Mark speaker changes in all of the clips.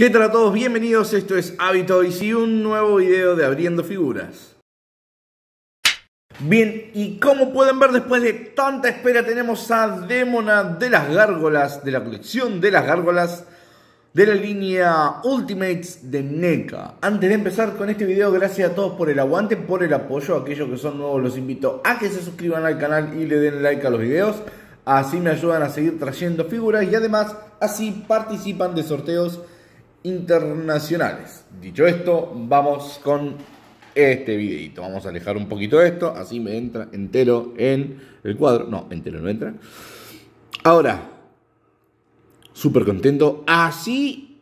Speaker 1: ¿Qué tal a todos? Bienvenidos, esto es hábito y un nuevo video de Abriendo Figuras. Bien, y como pueden ver después de tanta espera tenemos a Demona de las Gárgolas, de la colección de las Gárgolas, de la línea Ultimates de NECA. Antes de empezar con este video, gracias a todos por el aguante, por el apoyo, aquellos que son nuevos los invito a que se suscriban al canal y le den like a los videos, así me ayudan a seguir trayendo figuras y además así participan de sorteos internacionales. Dicho esto, vamos con este videito. Vamos a alejar un poquito esto, así me entra entero en el cuadro. No, entero no entra. Ahora, súper contento. Así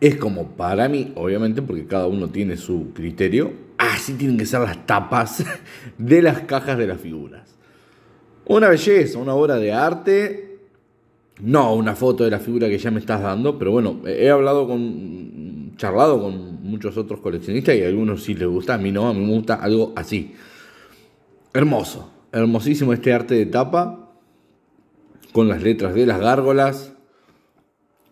Speaker 1: es como para mí, obviamente, porque cada uno tiene su criterio. Así tienen que ser las tapas de las cajas de las figuras. Una belleza, una obra de arte no una foto de la figura que ya me estás dando, pero bueno, he hablado con, charlado con muchos otros coleccionistas y a algunos sí les gusta, a mí no, a mí me gusta algo así. Hermoso, hermosísimo este arte de tapa, con las letras de las gárgolas,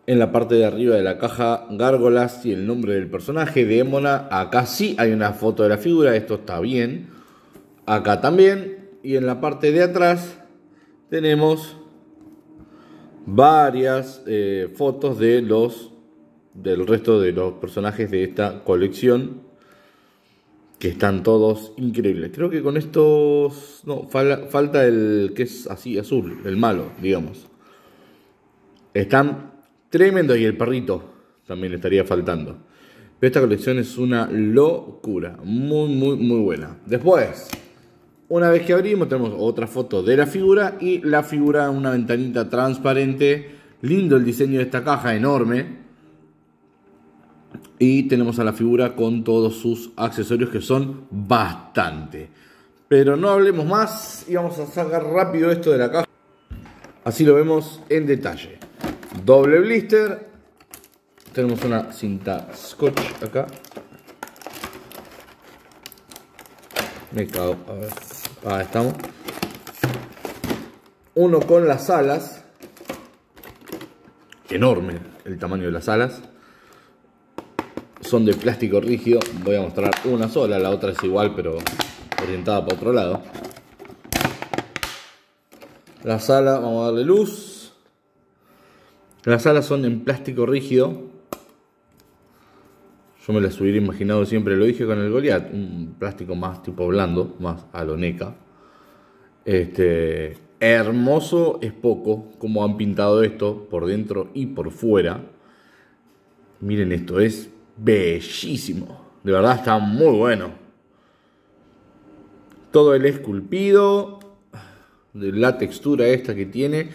Speaker 1: en la parte de arriba de la caja gárgolas y el nombre del personaje Démona. Acá sí hay una foto de la figura, esto está bien. Acá también. Y en la parte de atrás tenemos varias eh, fotos de los del resto de los personajes de esta colección que están todos increíbles. Creo que con estos no falta el que es así azul, el malo, digamos. Están tremendo y el perrito también estaría faltando. Pero esta colección es una locura, muy muy muy buena. Después una vez que abrimos tenemos otra foto de la figura y la figura en una ventanita transparente. Lindo el diseño de esta caja, enorme. Y tenemos a la figura con todos sus accesorios que son bastante. Pero no hablemos más y vamos a sacar rápido esto de la caja. Así lo vemos en detalle. Doble blister. Tenemos una cinta scotch acá Me cago. A ver. Ahí estamos. Uno con las alas. Enorme el tamaño de las alas. Son de plástico rígido. Voy a mostrar una sola. La otra es igual, pero orientada para otro lado. la sala vamos a darle luz. Las alas son en plástico rígido yo me las hubiera imaginado siempre, lo dije con el Goliath, un plástico más tipo blando, más aloneca. Este, hermoso es poco, como han pintado esto por dentro y por fuera. Miren esto, es bellísimo. De verdad está muy bueno. Todo el esculpido, la textura esta que tiene,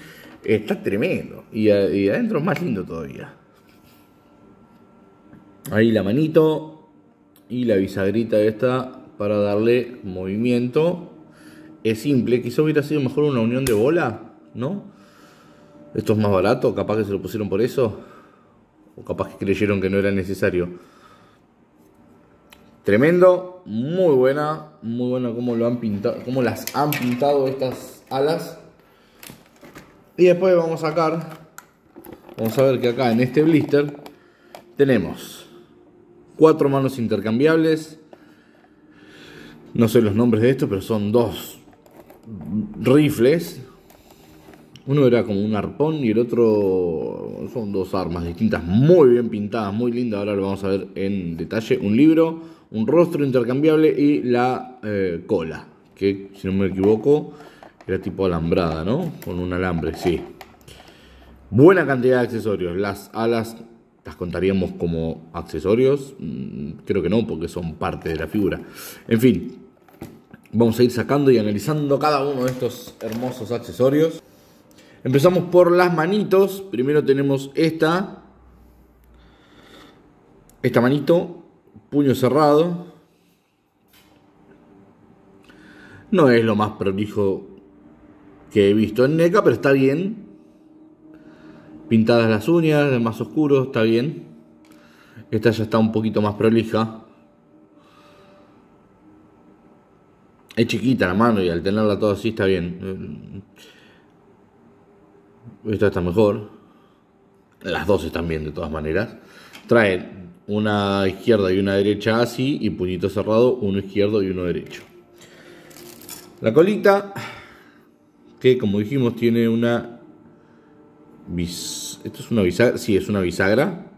Speaker 1: está tremendo. y adentro es más lindo todavía ahí la manito y la bisagrita esta para darle movimiento. Es simple, quizá hubiera sido mejor una unión de bola, ¿no? Esto es más barato, capaz que se lo pusieron por eso. O capaz que creyeron que no era necesario. Tremendo, muy buena, muy buena como lo han pintado, cómo las han pintado estas alas. Y después vamos a sacar, vamos a ver que acá en este blister tenemos cuatro manos intercambiables. No sé los nombres de estos, pero son dos rifles. Uno era como un arpón y el otro son dos armas distintas, muy bien pintadas, muy lindas. Ahora lo vamos a ver en detalle. Un libro, un rostro intercambiable y la eh, cola, que si no me equivoco era tipo alambrada, ¿no? Con un alambre, sí. Buena cantidad de accesorios. Las alas ¿Las contaríamos como accesorios? Mm, creo que no, porque son parte de la figura. En fin, vamos a ir sacando y analizando cada uno de estos hermosos accesorios. Empezamos por las manitos. Primero tenemos esta. Esta manito, puño cerrado. No es lo más prolijo que he visto en NECA, pero está bien. Pintadas las uñas, más oscuro, está bien. Esta ya está un poquito más prolija. Es chiquita la mano y al tenerla toda así está bien. Esta está mejor. Las dos están bien de todas maneras. Trae una izquierda y una derecha así y puñito cerrado, uno izquierdo y uno derecho. La colita, que como dijimos tiene una esto es una bisagra, sí, es una bisagra.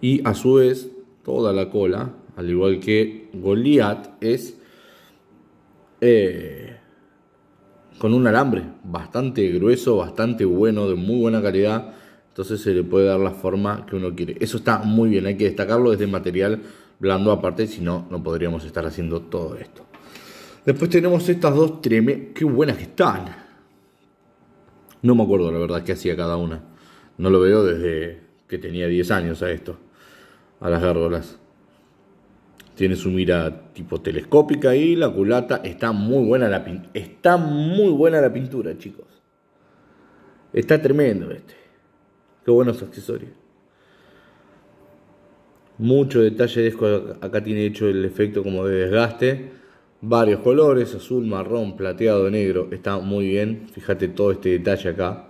Speaker 1: Y a su vez, toda la cola, al igual que Goliath, es eh, con un alambre bastante grueso, bastante bueno, de muy buena calidad. Entonces se le puede dar la forma que uno quiere. Eso está muy bien, hay que destacarlo desde material blando aparte, si no, no podríamos estar haciendo todo esto. Después tenemos estas dos treme ¡Qué buenas que están! No me acuerdo la verdad qué hacía cada una. No lo veo desde que tenía 10 años a esto, a las gárgolas. Tiene su mira tipo telescópica y la culata está muy buena la está muy buena la pintura, chicos. Está tremendo este. Qué buenos accesorios. Mucho detalle de esto acá tiene hecho el efecto como de desgaste varios colores, azul, marrón, plateado, negro, está muy bien, fíjate todo este detalle acá.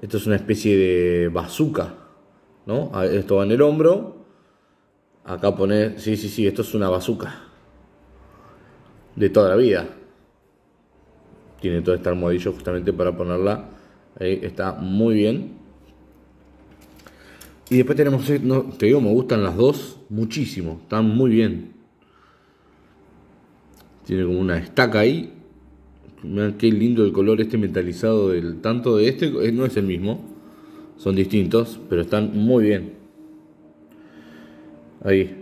Speaker 1: Esto es una especie de bazooka, ¿no? Esto va en el hombro, acá poner, sí, sí, sí, esto es una bazooka de toda la vida. Tiene todo este almohadillo justamente para ponerla, ahí está muy bien. Y después tenemos, te digo, me gustan las dos muchísimo, están muy bien. Tiene como una estaca ahí. Mirá qué lindo el color este metalizado del tanto de este. Eh, no es el mismo. Son distintos, pero están muy bien. Ahí.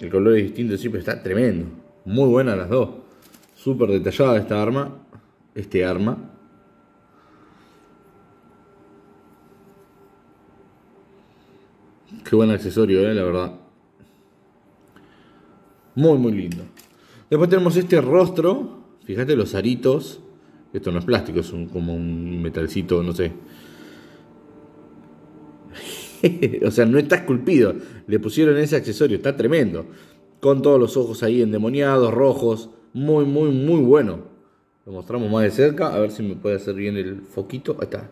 Speaker 1: El color es distinto, sí, pero está tremendo. Muy buena las dos. Súper detallada esta arma. Este arma. Qué buen accesorio, eh, la verdad. Muy, muy lindo. Después tenemos este rostro, fíjate los aritos, esto no es plástico, es como un metalcito, no sé. o sea, no está esculpido, le pusieron ese accesorio, está tremendo. Con todos los ojos ahí endemoniados, rojos, muy, muy, muy bueno. Lo mostramos más de cerca, a ver si me puede hacer bien el foquito. Ahí está.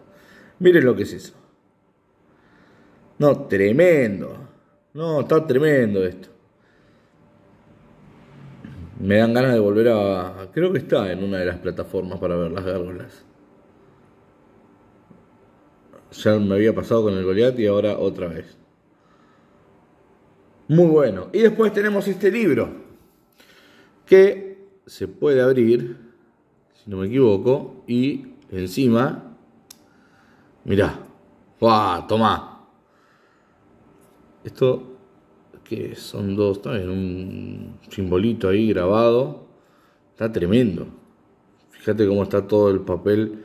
Speaker 1: Miren lo que es eso. No, tremendo. No, está tremendo esto. Me dan ganas de volver a... Creo que está en una de las plataformas para ver las gárgolas. Ya me había pasado con el Goliath y ahora otra vez. Muy bueno. Y después tenemos este libro. Que se puede abrir, si no me equivoco, y encima... Mirá. ¡Wow! Toma. Esto que son dos, también un simbolito ahí grabado. Está tremendo. Fíjate cómo está todo el papel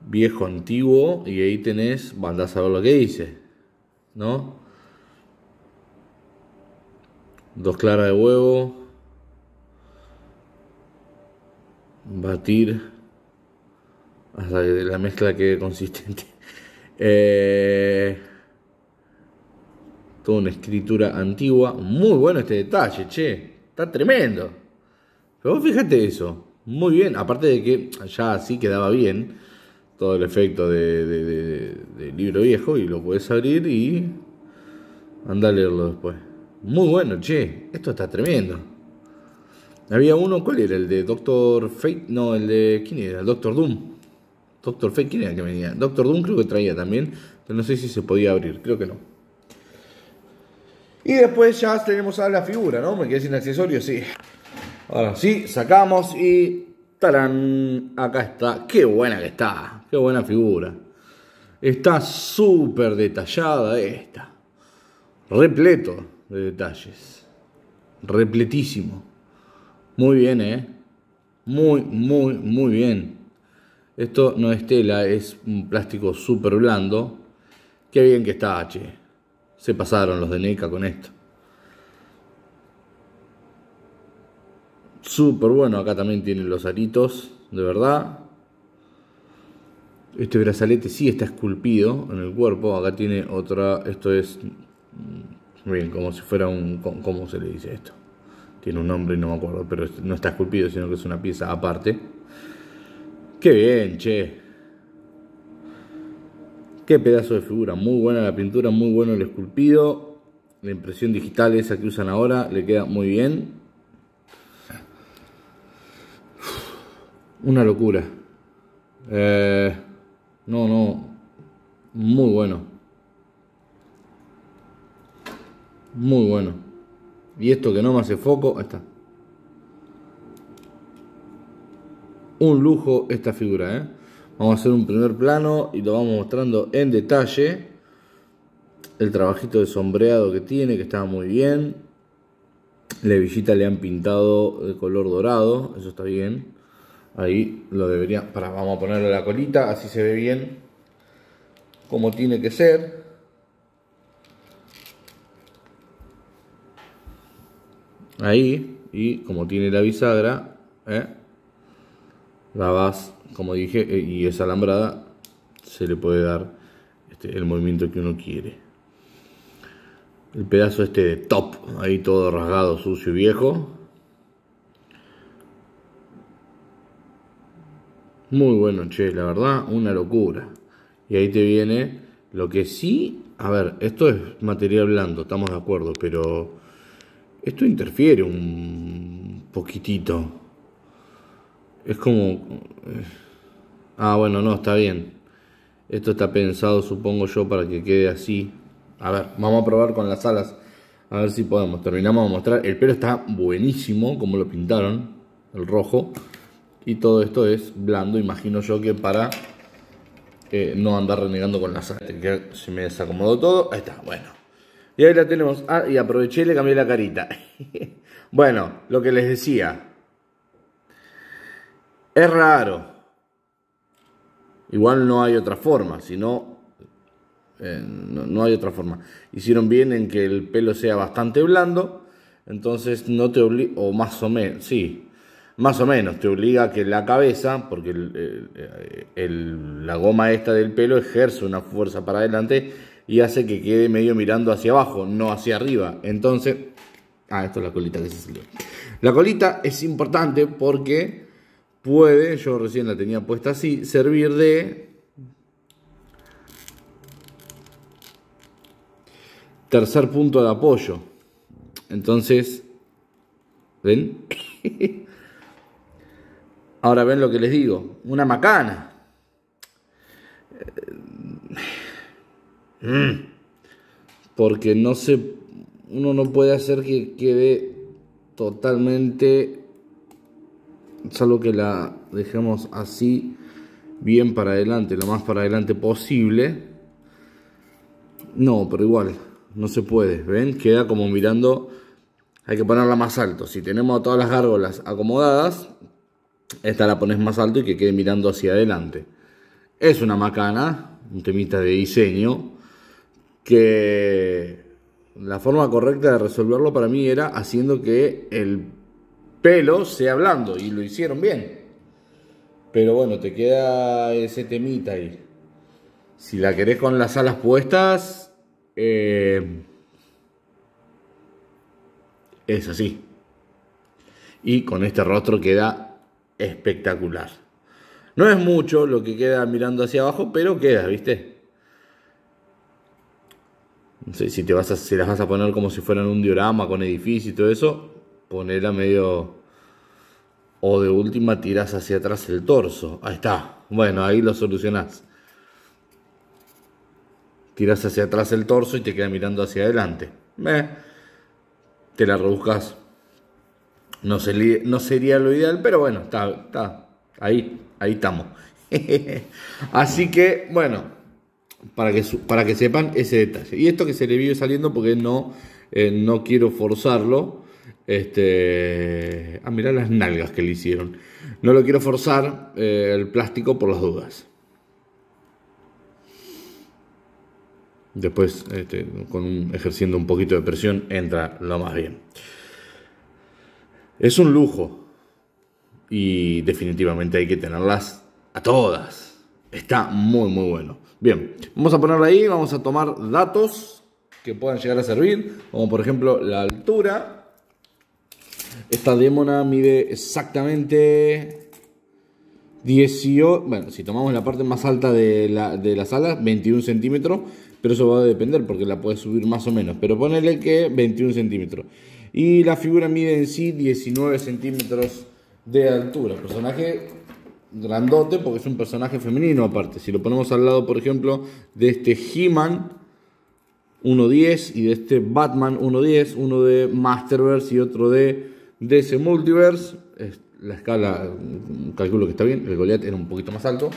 Speaker 1: viejo antiguo y ahí tenés, van a saber lo que dice, ¿no? Dos claras de huevo, batir hasta que la mezcla quede consistente. Eh, toda una escritura antigua. Muy bueno este detalle, che, está tremendo. Pero vos fíjate eso, muy bien, aparte de que ya así quedaba bien todo el efecto de, libro viejo y lo puedes abrir y anda a leerlo después. Muy bueno, che, esto está tremendo. Había uno, ¿cuál era? El de Doctor Fate, no, el de, ¿quién era? El Doctor Doom. Doctor Fate, ¿quién era que venía? Doctor Doom creo que traía también, pero no sé si se podía abrir, creo que no. Y después ya tenemos a la figura, ¿no? Me quedé sin accesorio, sí. Ahora sí, sacamos y... ¡Tarán! Acá está. ¡Qué buena que está! ¡Qué buena figura! Está súper detallada esta. Repleto de detalles. Repletísimo. Muy bien, ¿eh? Muy, muy, muy bien. Esto no es tela, es un plástico súper blando. Qué bien que está, che. Se pasaron los de NECA con esto. Súper bueno, acá también tienen los aritos, de verdad. Este brazalete sí está esculpido en el cuerpo. Acá tiene otra, esto es, mm, bien, como si fuera un, ¿cómo se le dice esto? Tiene un nombre y no me acuerdo, pero no está esculpido, sino que es una pieza aparte. Qué bien, che. Qué pedazo de figura, muy buena la pintura, muy bueno el esculpido. La impresión digital esa que usan ahora le queda muy bien. Una locura. Eh, no, no. Muy bueno. Muy bueno. Y esto que no me hace foco, ahí está. Un lujo esta figura, ¿eh? Vamos a hacer un primer plano y lo vamos mostrando en detalle. El trabajito de sombreado que tiene, que está muy bien. La hebillita le han pintado de color dorado, eso está bien. Ahí lo debería... vamos a ponerle la colita, así se ve bien. Como tiene que ser. Ahí, y como tiene la bisagra, ¿eh? La vas, como dije, eh, y esa alambrada, se le puede dar este, el movimiento que uno quiere. El pedazo este de top, ahí todo rasgado, sucio y viejo. Muy bueno, che, la verdad, una locura. Y ahí te viene lo que sí, a ver, esto es material blando, estamos de acuerdo, pero esto interfiere un poquitito. Es como... Eh, ah, bueno, no, está bien. Esto está pensado, supongo yo, para que quede así. A ver, vamos a probar con las alas. A ver si podemos. Terminamos de mostrar. El pelo está buenísimo, como lo pintaron. El rojo. Y todo esto es blando, imagino yo que para eh, no andar renegando con las alas. Que se me desacomodó todo. Ahí está, bueno. Y ahí la tenemos. Ah, y aproveché y le cambié la carita. bueno, lo que les decía. Es raro. Igual no hay otra forma, sino eh, no, no, hay otra forma. Hicieron bien en que el pelo sea bastante blando, entonces no te obliga, o más o menos, sí, más o menos, te obliga a que la cabeza, porque eh, la goma esta del pelo ejerce una fuerza para adelante y hace que quede medio mirando hacia abajo, no hacia arriba. Entonces, ah, esto es la colita que se salió. La colita es importante porque puede, yo recién la tenía puesta así, servir de tercer punto de apoyo. Entonces, ¿ven? Ahora ven lo que les digo, una macana. Eh, mm. Porque no se, uno no puede hacer que quede totalmente salvo que la dejemos así bien para adelante, lo más para adelante posible. No, pero igual, no se puede, ¿ven? Queda como mirando, hay que ponerla más alto. Si tenemos todas las gárgolas acomodadas, esta la pones más alto y que quede mirando hacia adelante. Es una macana, un temita de diseño, que la forma correcta de resolverlo para mí era haciendo que el pelo se hablando Y lo hicieron bien. Pero bueno, te queda ese temita ahí. Si la querés con las alas puestas, eh, es así. Y con este rostro queda espectacular. No es mucho lo que queda mirando hacia abajo, pero queda, ¿viste? No sé si te vas a, si las vas a poner como si fueran un diorama con edificio y todo eso ponela medio... O de última tiras hacia atrás el torso. Ahí está. Bueno, ahí lo solucionás. tiras hacia atrás el torso y te queda mirando hacia adelante. ve te la rebuscas. No, se, no sería lo ideal, pero bueno, está, está. Ahí, ahí estamos. Así que, bueno, para que, para que sepan ese detalle. Y esto que se le vive saliendo porque no, eh, no quiero forzarlo. Este, a ah, mirar las nalgas que le hicieron. No lo quiero forzar eh, el plástico por las dudas. Después, este, con ejerciendo un poquito de presión, entra lo más bien. Es un lujo y definitivamente hay que tenerlas a todas. Está muy, muy bueno. Bien, vamos a ponerla ahí, vamos a tomar datos que puedan llegar a servir, como por ejemplo la altura, esta demona mide exactamente 18... Bueno, si tomamos la parte más alta de la, de sala, 21 centímetros. Pero eso va a depender porque la puedes subir más o menos. Pero ponele que 21 centímetros. Y la figura mide en sí 19 centímetros de altura. Personaje grandote porque es un personaje femenino aparte. Si lo ponemos al lado, por ejemplo, de este He-Man 1.10 y de este Batman 1.10, uno de Masterverse y otro de de ese multiverse. La escala, calculo que está bien, el Goliath era un poquito más alto.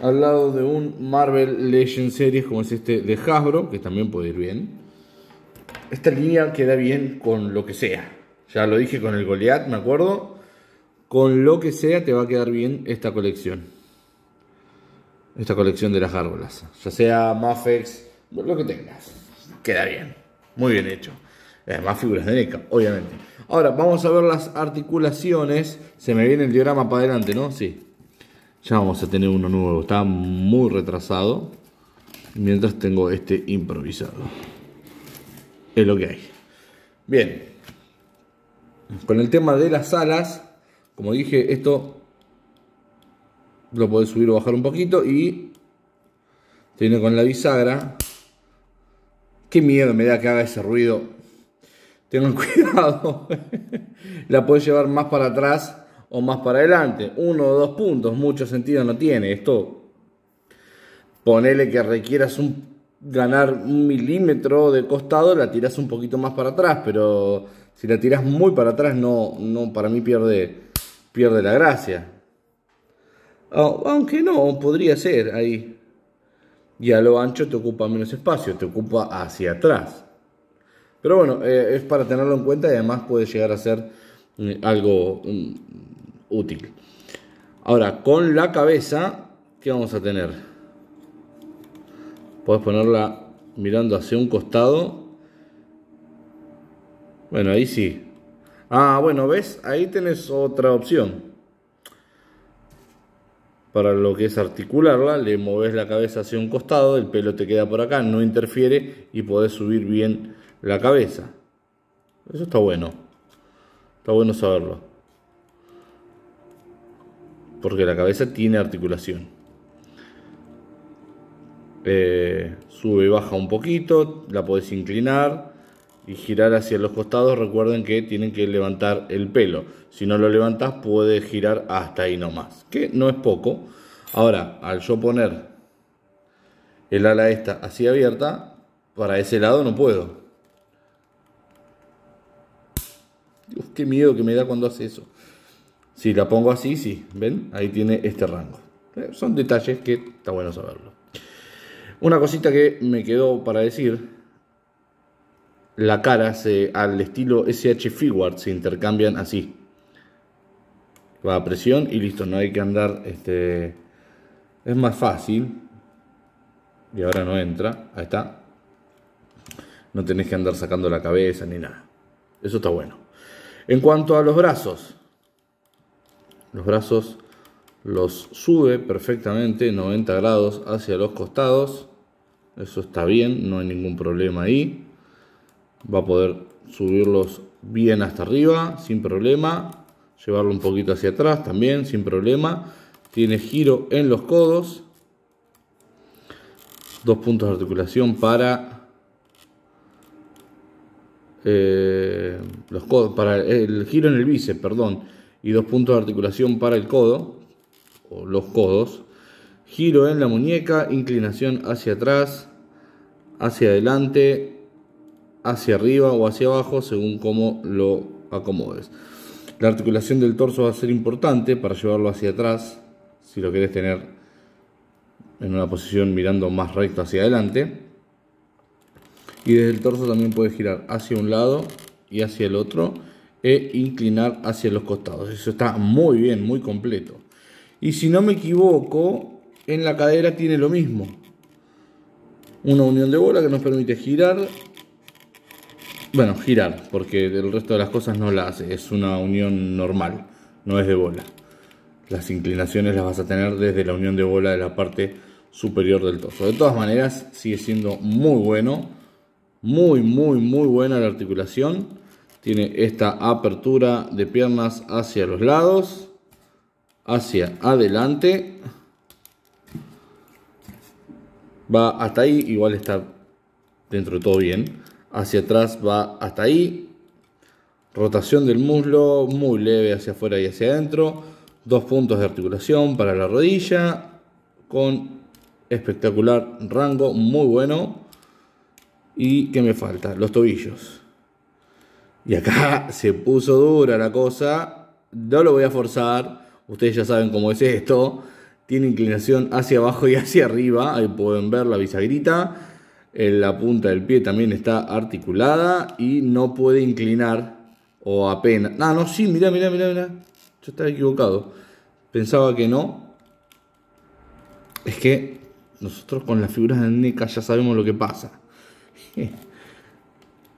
Speaker 1: Al lado de un Marvel Legend Series como es este de Hasbro, que también puede ir bien. Esta línea queda bien con lo que sea. Ya lo dije con el Goliath, me acuerdo. Con lo que sea te va a quedar bien esta colección. Esta colección de las árbolas. Ya sea Mafex, lo que tengas. Queda bien. Muy bien hecho. Más figuras de NECA, obviamente. Ahora, vamos a ver las articulaciones. Se me viene el diagrama para adelante, ¿no? Sí. Ya vamos a tener uno nuevo. Está muy retrasado. Mientras tengo este improvisado. Es lo que hay. Bien. Con el tema de las alas. Como dije, esto lo podés subir o bajar un poquito. Y tiene con la bisagra. Qué miedo me da que haga ese ruido tengan cuidado, la puedes llevar más para atrás o más para adelante. Uno o dos puntos, mucho sentido no tiene. Esto, ponele que requieras un, ganar un milímetro de costado, la tiras un poquito más para atrás, pero si la tiras muy para atrás, no, no para mí pierde, pierde la gracia. Ah, aunque no, podría ser ahí. Y a lo ancho te ocupa menos espacio, te ocupa hacia atrás. Pero bueno, eh, es para tenerlo en cuenta y además puede llegar a ser mm, algo mm, útil. Ahora, con la cabeza, ¿qué vamos a tener? Puedes ponerla mirando hacia un costado. Bueno, ahí sí. Ah, bueno, ¿ves? Ahí tenés otra opción. Para lo que es articularla, le moves la cabeza hacia un costado, el pelo te queda por acá, no interfiere y podés subir bien la cabeza. Eso está bueno. Está bueno saberlo. Porque la cabeza tiene articulación. Eh, sube y baja un poquito, la podés inclinar y girar hacia los costados. Recuerden que tienen que levantar el pelo. Si no lo levantas puede girar hasta ahí nomás. Que no es poco. Ahora, al yo poner el ala esta así abierta, para ese lado no puedo. qué miedo que me da cuando hace eso. Si la pongo así, sí, ¿ven? Ahí tiene este rango. Eh, son detalles que está bueno saberlo. Una cosita que me quedó para decir, la cara al estilo SH Figuarts se intercambian así. Va a presión y listo, no hay que andar, este, es más fácil. Y ahora no entra, ahí está. No tenés que andar sacando la cabeza ni nada. Eso está bueno. En cuanto a los brazos, los brazos los sube perfectamente 90 grados hacia los costados. Eso está bien, no hay ningún problema ahí. Va a poder subirlos bien hasta arriba, sin problema. Llevarlo un poquito hacia atrás también, sin problema. Tiene giro en los codos. Dos puntos de articulación para eh, los para el giro en el bíceps, perdón, y dos puntos de articulación para el codo, o los codos, giro en la muñeca, inclinación hacia atrás, hacia adelante, hacia arriba o hacia abajo, según cómo lo acomodes. La articulación del torso va a ser importante para llevarlo hacia atrás, si lo quieres tener en una posición mirando más recto hacia adelante y desde el torso también puedes girar hacia un lado y hacia el otro e inclinar hacia los costados. Eso está muy bien, muy completo. Y si no me equivoco, en la cadera tiene lo mismo. Una unión de bola que nos permite girar. Bueno, girar, porque del resto de las cosas no la hace. Es una unión normal, no es de bola. Las inclinaciones las vas a tener desde la unión de bola de la parte superior del torso. De todas maneras, sigue siendo muy bueno muy, muy, muy buena la articulación. Tiene esta apertura de piernas hacia los lados, hacia adelante. Va hasta ahí, igual está dentro de todo bien. Hacia atrás va hasta ahí. Rotación del muslo muy leve hacia afuera y hacia adentro. Dos puntos de articulación para la rodilla. Con espectacular rango, muy bueno. ¿Y qué me falta? Los tobillos. Y acá se puso dura la cosa. No lo voy a forzar. Ustedes ya saben cómo es esto. Tiene inclinación hacia abajo y hacia arriba. Ahí pueden ver la bisagrita. La punta del pie también está articulada. Y no puede inclinar. O apenas. Ah, no, sí, mirá, mirá, mirá, mirá. Yo estaba equivocado. Pensaba que no. Es que nosotros con las figuras de NECA ya sabemos lo que pasa.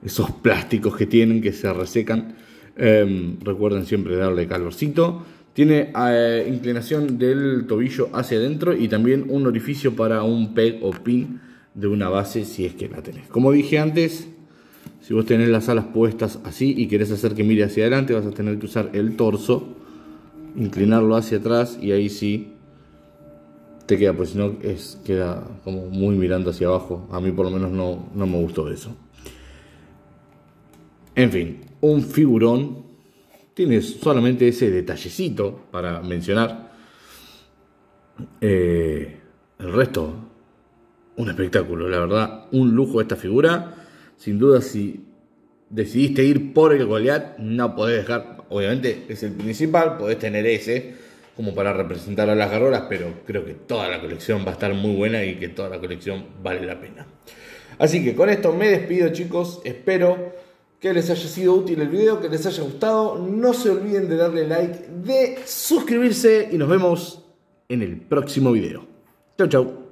Speaker 1: esos plásticos que tienen que se resecan. Em, recuerden siempre darle calorcito. Tiene eh, inclinación del tobillo hacia adentro y también un orificio para un peg o pin de una base si es que la tenés. Como dije antes, si vos tenés las alas puestas así y querés hacer que mire hacia adelante, vas a tener que usar el torso, inclinarlo hacia atrás y ahí sí te queda, pues si no, es, queda como muy mirando hacia abajo. A mí por lo menos no, me gustó eso. En fin, un figurón. tienes solamente ese detallecito para mencionar. Eh, el resto, un espectáculo, la verdad, un lujo esta figura. Sin duda, si decidiste ir por el Goliath, no podés dejar, obviamente es el principal, podés tener ese, como para representar a las garroras, pero creo que toda la colección va a estar muy buena y que toda la colección vale la pena. Así que con esto me despido chicos, espero que les haya sido útil el video, que les haya gustado, no se olviden de darle like, de suscribirse y nos vemos en el próximo video. Chau chau.